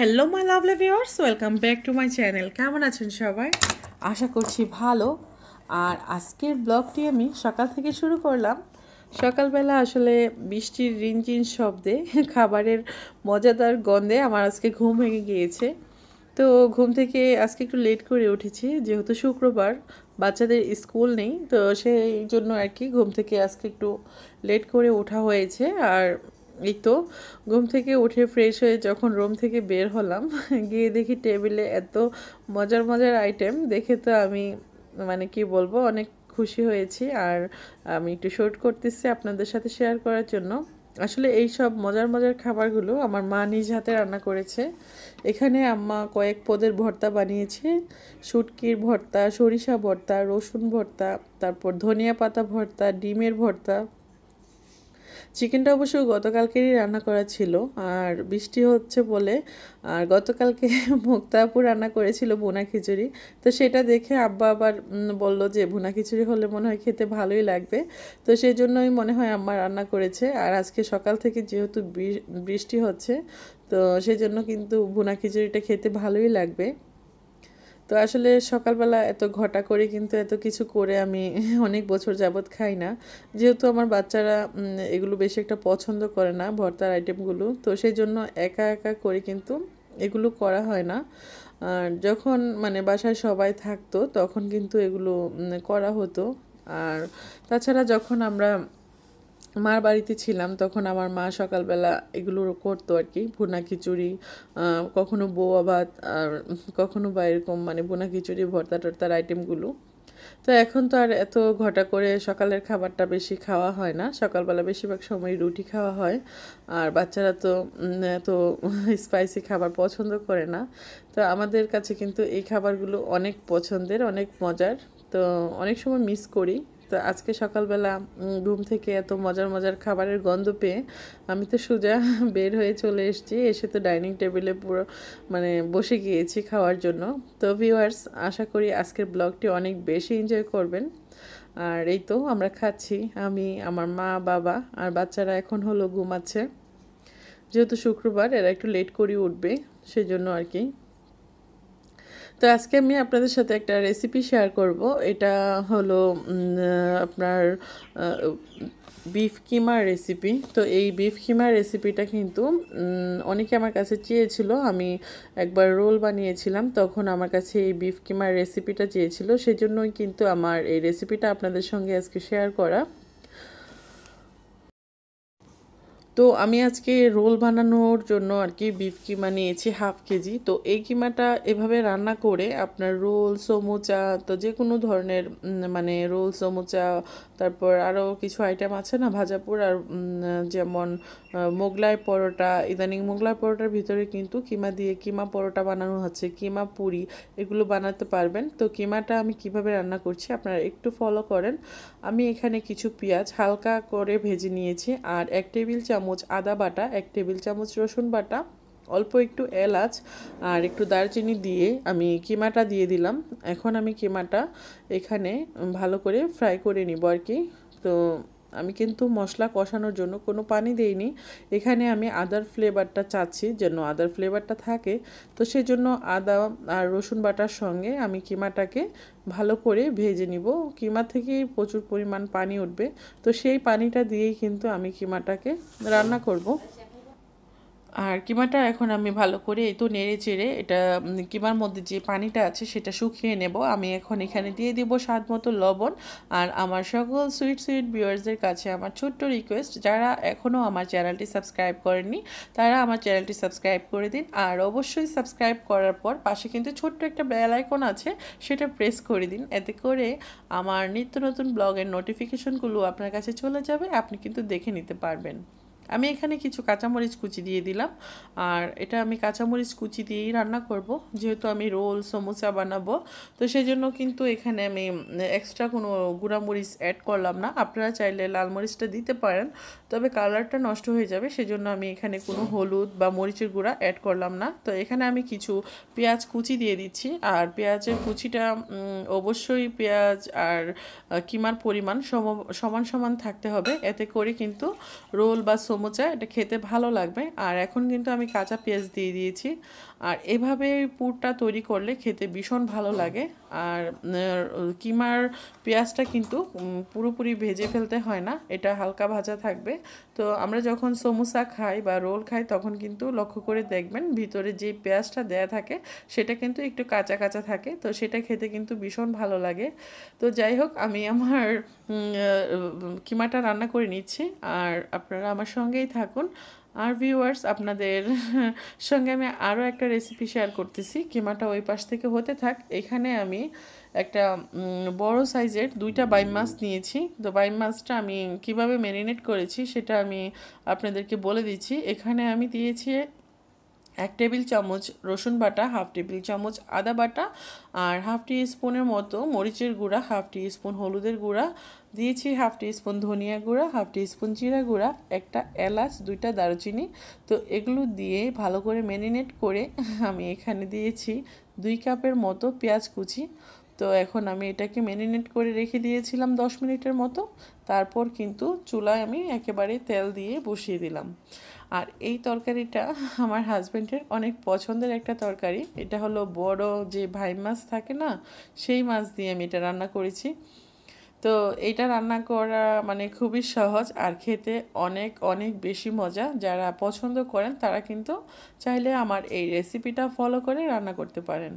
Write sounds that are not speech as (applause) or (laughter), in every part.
Hello my lovely viewers welcome back to my channel কেমন আছেন সবাই আশা করছি ভালো আর আজকের ব্লগটি আমি সকাল থেকে শুরু করলাম সকালবেলা আসলে বৃষ্টির রিনচিন শব্দে খাবারের মজাদার গন্ধে আমার আজকে ঘুম ভেঙে গিয়েছে তো ঘুম থেকে আজকে একটু লেট করে উঠেছি যেহেতু শুক্রবার বাচ্চাদের স্কুল নেই তো সেই জন্য আর কি ঘুম থেকে আজকে একটু লেট করে ওঠা হয়েছে আর এই তো ঘুম থেকে উঠে ফ্রেশ হয়ে যখন রুম থেকে বের হলাম গিয়ে দেখি টেবিলে এত মজার মজার আইটেম দেখে তো আমি মানে কি বলবো অনেক খুশি হয়েছি আর আমি একটু শ্যুট করতেছি আপনাদের সাথে শেয়ার করার জন্য আসলে এই সব মজার মজার খাবারগুলো আমার মা নিজ হাতে রান্না করেছে এখানে আম্মা কয়েক পদের ভর্তা বানিয়েছে সুটকির ভর্তা সরিষা ভর্তা রসুন ভর্তা তারপর ধনিয়া পাতা ভর্তা ডিমের ভর্তা চিকেনটা অবশ্য গতকালকেরই রান্না করা ছিল আর বৃষ্টি হচ্ছে বলে আর গতকালকে (laughs) মুক্তাপুর রান্না করেছিল বোনা খিচুড়ি তো সেটা দেখে আব্বা আবার বলল যে ভুনা খিচুড়ি হলে মনে হয় খেতে ভালোই লাগবে তো সেই জন্যই মনে হয় আম্মা রান্না করেছে আর আজকে সকাল থেকে যেহেতু বৃষ্টি হচ্ছে তো সেই জন্য কিন্তু ভুনা খিচুড়িটা খেতে ভালোই লাগবে তো আসলে সকালবেলা এত ঘটা করে কিন্তু এত কিছু করে আমি (laughs) অনেক বছর যাবৎ খাই না যেহেতু আমার বাচ্চারা এগুলো বেশি একটা পছন্দ করে না ভর্তার আইটেমগুলো তো সেই জন্য একা একা করে কিন্তু এগুলো করা হয় না আর যখন মানে বাসায় সবাই থাকতো তখন কিন্তু এগুলো করা হতো আর তাছাড়া যখন আমরা মার বাড়িতে ছিলাম তখন আমার মা সকালবেলা এগুলো করতো আর কি ভুনা খিচুড়ি কখনো বউ ভাত আর কখনো বা এরকম মানে ভুনা খিচুড়ি ভর্তা টর্তার আইটেমগুলো তো এখন তো আর এত ঘটা করে সকালের খাবারটা বেশি খাওয়া হয় না সকালবেলা বেশিরভাগ সময় রুটি খাওয়া হয় আর বাচ্চারা তো এত স্পাইসি খাবার পছন্দ করে না তো আমাদের কাছে কিন্তু এই খাবারগুলো অনেক পছন্দের অনেক মজার তো অনেক সময় মিস করি তো আজকে সকালবেলা ঘুম থেকে এত মজার মজার খাবারের গন্ধ পেয়ে আমি তো সোজা (laughs) বের হয়ে চলে এসেছি এসে তো ডাইনিং টেবিলে পুরো মানে বসে গিয়েছি খাওয়ার জন্য তো ভিউয়ার্স আশা করি আজকের ব্লগটি অনেক বেশি এনজয় করবেন আর এই তো আমরা খাচ্ছি আমি আমার মা বাবা আর বাচ্চারা এখন হলো ঘুমাচ্ছে যেহেতু শুক্রবার এরা একটু লেট করে উঠবে সেজন্য আর কি তো আজকে আমি আপনাদের সাথে একটা রেসিপি শেয়ার করব এটা হলো আপনার বিফ কিমার রেসিপি তো এই বিফ কিমার রেসিপিটা কিন্তু অনেকে আমার কাছে চেয়েছিল আমি একবার রোল বানিয়েছিলাম তখন আমার কাছে এই বিফ কিমার রেসিপিটা চেয়েছিল সেজন্যই কিন্তু আমার এই রেসিপিটা আপনাদের সঙ্গে আজকে শেয়ার করা তো আমি আজকে রোল বানানোর জন্য আর কি বিফ কিমা নিয়েছি হাফ কেজি তো এই কিমাটা এভাবে রান্না করে আপনার রোল সমোচা তো যে কোনো ধরনের মানে রোল সমোচা তারপর আরও কিছু আইটেম আছে না ভাজাপুর আর যেমন মোগলাই পরোটা ইদানিং মোগলাই পরোটার ভিতরে কিন্তু কিমা দিয়ে কিমা পরোটা বানানো হচ্ছে কিমা পুরি এগুলো বানাতে পারবেন তো কিমাটা আমি কিভাবে রান্না করছি আপনারা একটু ফলো করেন আমি এখানে কিছু পেঁয়াজ হালকা করে ভেজে নিয়েছি আর এক টেবিল চামচ চামচ আদা বাটা এক টেবিল চামচ রসুন বাটা অল্প একটু এলাচ আর একটু দারচিনি দিয়ে আমি কিমাটা দিয়ে দিলাম এখন আমি কিমাটা এখানে ভালো করে ফ্রাই করে নিব আর কি তো আমি কিন্তু মশলা কষানোর জন্য কোনো পানি দেইনি এখানে আমি আদার ফ্লেভারটা চাচ্ছি যেন আদার ফ্লেভারটা থাকে তো সেজন্য আদা আর রসুন বাটার সঙ্গে আমি কিমাটাকে ভালো করে ভেজে নিব কিমা থেকে প্রচুর পরিমাণ পানি উঠবে তো সেই পানিটা দিয়েই কিন্তু আমি কিমাটাকে রান্না করব। আর কিমাটা এখন আমি ভালো করে এই তো নেড়ে চেড়ে এটা কিমার মধ্যে যে পানিটা আছে সেটা শুকিয়ে নেব আমি এখন এখানে দিয়ে দিব স্বাদ মতো লবণ আর আমার সকল সুইট সুইট ভিউয়ার্সদের কাছে আমার ছোট্ট রিকোয়েস্ট যারা এখনও আমার চ্যানেলটি সাবস্ক্রাইব করেননি তারা আমার চ্যানেলটি সাবস্ক্রাইব করে দিন আর অবশ্যই সাবস্ক্রাইব করার পর পাশে কিন্তু ছোট্ট একটা বেল আইকন আছে সেটা প্রেস করে দিন এতে করে আমার নিত্য নতুন ব্লগের নোটিফিকেশনগুলো আপনার কাছে চলে যাবে আপনি কিন্তু দেখে নিতে পারবেন আমি এখানে কিছু কাঁচামরিচ কুচি দিয়ে দিলাম আর এটা আমি কাঁচামরিচ কুচি দিয়েই রান্না করব যেহেতু আমি রোল সমোসা বানাবো তো সেই জন্য কিন্তু এখানে আমি এক্সট্রা কোনো গুঁড়ামরিচ অ্যাড করলাম না আপনারা চাইলে লাল মরিচটা দিতে পারেন তবে কালারটা নষ্ট হয়ে যাবে সেজন্য আমি এখানে কোনো হলুদ বা মরিচের গুঁড়া অ্যাড করলাম না তো এখানে আমি কিছু পেঁয়াজ কুচি দিয়ে দিচ্ছি আর পেঁয়াজের কুচিটা অবশ্যই পেঁয়াজ আর কিমার পরিমাণ সম সমান সমান থাকতে হবে এতে করে কিন্তু রোল বা সমুচা এটা খেতে ভালো লাগবে আর এখন কিন্তু আমি কাঁচা পেঁয়াজ দিয়ে দিয়েছি আর এভাবে পুরটা তৈরি করলে খেতে ভীষণ ভালো লাগে আর কিমার পেঁয়াজটা কিন্তু পুরোপুরি ভেজে ফেলতে হয় না এটা হালকা ভাজা থাকবে তো আমরা যখন সমোসা খাই বা রোল খাই তখন কিন্তু লক্ষ্য করে দেখবেন ভিতরে যে পেঁয়াজটা দেয়া থাকে সেটা কিন্তু একটু কাঁচা কাঁচা থাকে তো সেটা খেতে কিন্তু ভীষণ ভালো লাগে তো যাই হোক আমি আমার কিমাটা রান্না করে নিচ্ছি আর আপনারা আমার সঙ্গেই থাকুন আর ভিউয়ার্স আপনাদের (laughs) সঙ্গে আমি আরও একটা রেসিপি শেয়ার করতেছি কিমাটা ওই পাশ থেকে হতে থাক এখানে আমি একটা বড় সাইজের দুইটা বাইম মাছ নিয়েছি তো বাইম মাছটা আমি কিভাবে ম্যারিনেট করেছি সেটা আমি আপনাদেরকে বলে দিচ্ছি এখানে আমি দিয়েছি এক টেবিল চামচ রসুন বাটা হাফ টেবিল চামচ আদা বাটা আর হাফ টি স্পুনের মতো মরিচের গুঁড়া হাফ টি স্পুন হলুদের গুঁড়া দিয়েছি হাফ টি স্পুন ধনিয়া গুঁড়া হাফ টি স্পুন জিরা গুঁড়া একটা এলাচ দুইটা দারুচিনি তো এগুলো দিয়ে ভালো করে ম্যারিনেট করে আমি এখানে দিয়েছি দুই কাপের মতো পেঁয়াজ কুচি তো এখন আমি এটাকে ম্যারিনেট করে রেখে দিয়েছিলাম দশ মিনিটের মতো তারপর কিন্তু চুলায় আমি একেবারে তেল দিয়ে বসিয়ে দিলাম আর এই তরকারিটা আমার হাজব্যান্ডের অনেক পছন্দের একটা তরকারি এটা হলো বড় যে ভাই মাছ থাকে না সেই মাছ দিয়ে আমি এটা রান্না করেছি তো এটা রান্না করা মানে খুবই সহজ আর খেতে অনেক অনেক বেশি মজা যারা পছন্দ করেন তারা কিন্তু চাইলে আমার এই রেসিপিটা ফলো করে রান্না করতে পারেন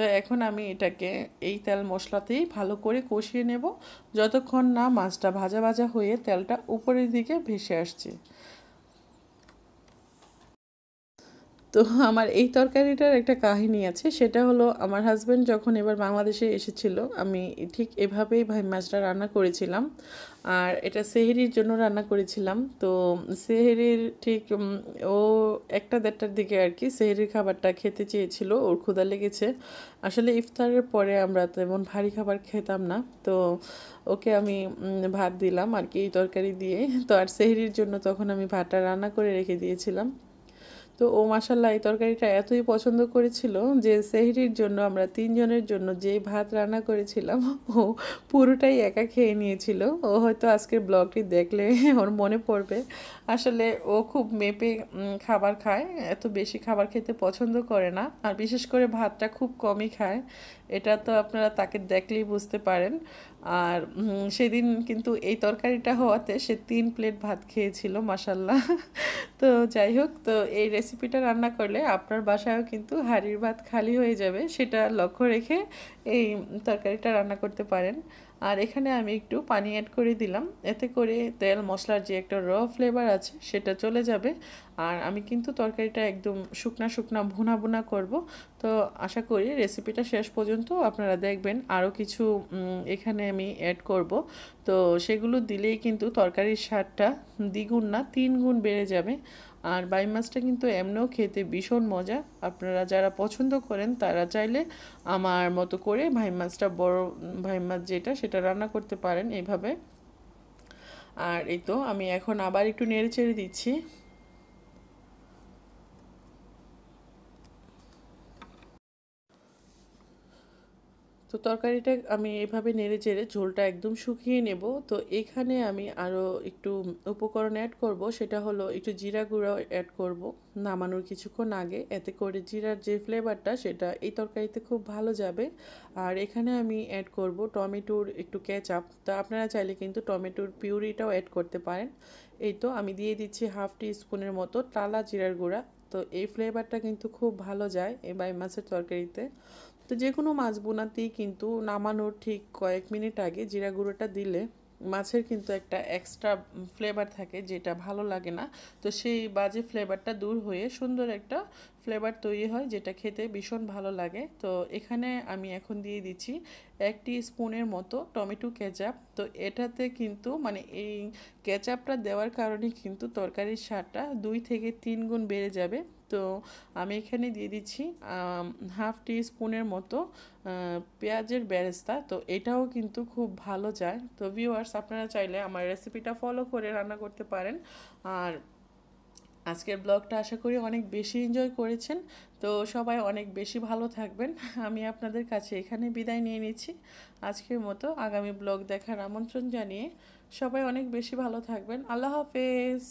তো এখন আমি এটাকে এই তেল মশলাতেই ভালো করে কষিয়ে নেব যতক্ষণ না মাছটা ভাজা ভাজা হয়ে তেলটা উপরের দিকে ভেসে আসছে তো আমার এই তরকারিটার একটা কাহিনী আছে সেটা হলো আমার হাজব্যান্ড যখন এবার বাংলাদেশে এসেছিল আমি ঠিক এভাবেই ভাই মাছটা রান্না করেছিলাম আর এটা সেহেরির জন্য রান্না করেছিলাম তো সেহেরির ঠিক ও একটা দেড়টার দিকে আর কি সেহেরির খাবারটা খেতে চেয়েছিল ওর ক্ষুদা লেগেছে আসলে ইফতারের পরে আমরা তেমন ভারী খাবার খেতাম না তো ওকে আমি ভাত দিলাম আর কি এই তরকারি দিয়ে তো আর সেহেরির জন্য তখন আমি ভাতটা রান্না করে রেখে দিয়েছিলাম তো ও মাসাল্লাহ এই তরকারিটা এতই পছন্দ করেছিল যে সেহরির জন্য আমরা তিনজনের জন্য যে ভাত রান্না করেছিলাম ও পুরোটাই একা খেয়ে নিয়েছিল ও হয়তো আজকের ব্লগটি দেখলে ওর মনে পড়বে আসলে ও খুব মেপে খাবার খায় এত বেশি খাবার খেতে পছন্দ করে না আর বিশেষ করে ভাতটা খুব কমই খায় এটা তো আপনারা তাকে দেখলেই বুঝতে পারেন আর সেদিন কিন্তু এই তরকারিটা হওয়াতে সে তিন প্লেট ভাত খেয়েছিল মাসাল্লাহ তো যাই হোক তো এই রেসিপি রেসিপিটা রান্না করলে আপনার বাসায়ও কিন্তু হাঁড়ির ভাত খালি হয়ে যাবে সেটা লক্ষ্য রেখে এই তরকারিটা রান্না করতে পারেন আর এখানে আমি একটু পানি অ্যাড করে দিলাম এতে করে তেল মশলার যে একটা র ফ্লেভার আছে সেটা চলে যাবে আর আমি কিন্তু তরকারিটা একদম শুকনা শুকনা ভুনা ভুনা করব তো আশা করি রেসিপিটা শেষ পর্যন্ত আপনারা দেখবেন আরও কিছু এখানে আমি অ্যাড করব তো সেগুলো দিলেই কিন্তু তরকারির স্বাদটা দ্বিগুণ না তিন গুণ বেড়ে যাবে আর বাই মাছটা কিন্তু এমনিও খেতে ভীষণ মজা আপনারা যারা পছন্দ করেন তারা চাইলে আমার মতো করে ভাই মাছটা বড় ভাই মাছ যেটা সেটা রান্না করতে পারেন এইভাবে আর এই তো আমি এখন আবার একটু নেড়ে চেড়ে দিচ্ছি তো তরকারিটা আমি এভাবে নেড়ে চেড়ে ঝোলটা একদম শুকিয়ে নেব তো এখানে আমি আরও একটু উপকরণ অ্যাড করব সেটা হলো একটু জিরা গুঁড়া অ্যাড করব নামানোর কিছুক্ষণ আগে এতে করে জিরার যে ফ্লেভারটা সেটা এই তরকারিতে খুব ভালো যাবে আর এখানে আমি অ্যাড করব টমেটোর একটু ক্যাচআপ তা আপনারা চাইলে কিন্তু টমেটোর পিউরিটাও অ্যাড করতে পারেন এই তো আমি দিয়ে দিচ্ছি হাফ টি স্পুনের মতো টালা জিরার গুঁড়া তো এই ফ্লেভারটা কিন্তু খুব ভালো যায় এ বাই মাছের তরকারিতে তো যে কোনো মাছ বোনাতেই কিন্তু নামানোর ঠিক কয়েক মিনিট আগে জিরা গুঁড়োটা দিলে মাছের কিন্তু একটা এক্সট্রা ফ্লেভার থাকে যেটা ভালো লাগে না তো সেই বাজে ফ্লেভারটা দূর হয়ে সুন্দর একটা ফ্লেভার তৈরি হয় যেটা খেতে ভীষণ ভালো লাগে তো এখানে আমি এখন দিয়ে দিচ্ছি একটি স্পুনের মতো টমেটো কেচাপ তো এটাতে কিন্তু মানে এই কেচাপটা দেওয়ার কারণে কিন্তু তরকারির স্বাদটা দুই থেকে তিন গুণ বেড়ে যাবে তো আমি এখানে দিয়ে দিচ্ছি হাফ টি স্পুনের মতো পেঁয়াজের বেরেস্তা তো এটাও কিন্তু খুব ভালো যায় তো ভিউয়ার্স আপনারা চাইলে আমার রেসিপিটা ফলো করে রান্না করতে পারেন আর আজকের ব্লগটা আশা করি অনেক বেশি এনজয় করেছেন তো সবাই অনেক বেশি ভালো থাকবেন আমি আপনাদের কাছে এখানে বিদায় নিয়ে নিচ্ছি আজকের মতো আগামী ব্লগ দেখার আমন্ত্রণ জানিয়ে সবাই অনেক বেশি ভালো থাকবেন আল্লাহ হাফেজ